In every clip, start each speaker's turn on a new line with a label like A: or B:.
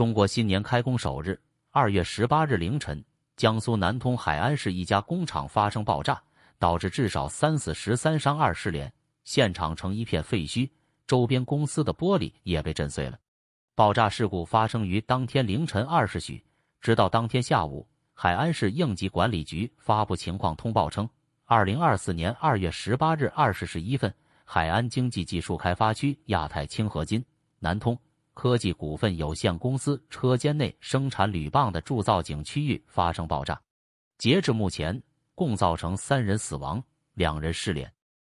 A: 中国新年开工首日，二月十八日凌晨，江苏南通海安市一家工厂发生爆炸，导致至少三死十三伤二失联，现场成一片废墟，周边公司的玻璃也被震碎了。爆炸事故发生于当天凌晨二时许，直到当天下午，海安市应急管理局发布情况通报称，二零二四年二月十八日二十时一分，海安经济技术开发区亚太轻合金南通。科技股份有限公司车间内生产铝棒的铸造井区域发生爆炸，截至目前共造成三人死亡，两人失联。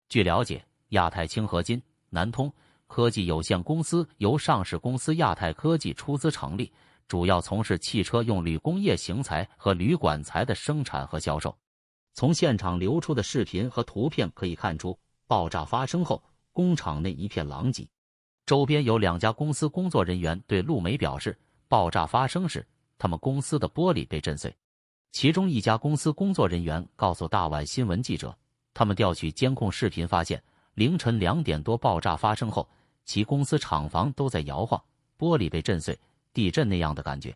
A: 据了解，亚太轻合金南通科技有限公司由上市公司亚太科技出资成立，主要从事汽车用铝工业型材和铝管材的生产和销售。从现场流出的视频和图片可以看出，爆炸发生后，工厂内一片狼藉。周边有两家公司工作人员对路媒表示，爆炸发生时，他们公司的玻璃被震碎。其中一家公司工作人员告诉大晚新闻记者，他们调取监控视频发现，凌晨两点多爆炸发生后，其公司厂房都在摇晃，玻璃被震碎，地震那样的感觉。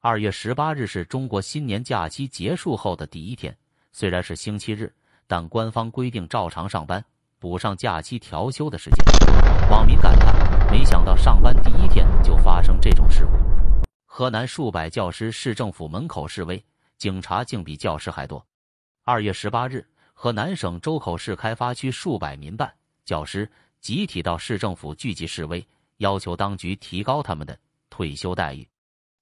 A: 二月十八日是中国新年假期结束后的第一天，虽然是星期日，但官方规定照常上班，补上假期调休的时间。网民感叹。没想到上班第一天就发生这种事故。河南数百教师市政府门口示威，警察竟比教师还多。二月十八日，河南省周口市开发区数百民办教师集体到市政府聚集示威，要求当局提高他们的退休待遇。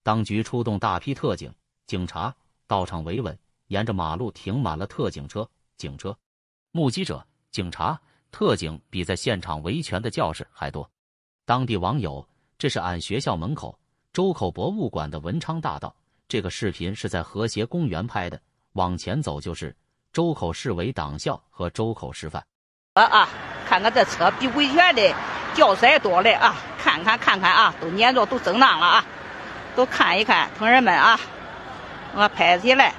A: 当局出动大批特警、警察到场维稳，沿着马路停满了特警车、警车。目击者：警察、特警比在现场维权的教师还多。当地网友，这是俺学校门口周口博物馆的文昌大道，这个视频是在和谐公园拍的，往前走就是周口市委党校和周口师范。啊啊，看看这车比维权的轿车还多嘞啊！看看看看啊，都撵着都争当了啊！都看一看，同志们啊，我拍起来。